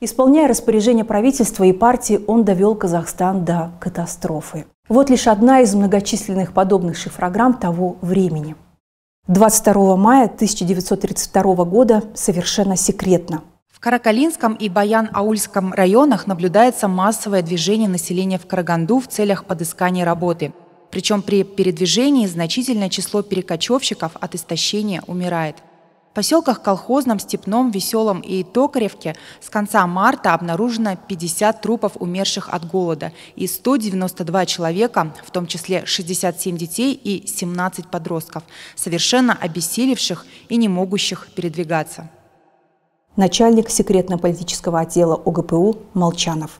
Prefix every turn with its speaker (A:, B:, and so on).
A: Исполняя распоряжение правительства и партии, он довел Казахстан до катастрофы. Вот лишь одна из многочисленных подобных шифрограмм того времени. 22 мая 1932 года совершенно секретно. В Каракалинском
B: и Баян-Аульском районах наблюдается массовое движение населения в Караганду в целях подыскания работы. Причем при передвижении значительное число перекочевщиков от истощения умирает поселках Колхозном, Степном, Веселом и Токаревке с конца марта обнаружено 50 трупов умерших от голода и 192 человека, в том числе 67 детей и 17 подростков, совершенно обессилевших и не могущих передвигаться. Начальник секретно-политического
C: отдела ОГПУ Молчанов.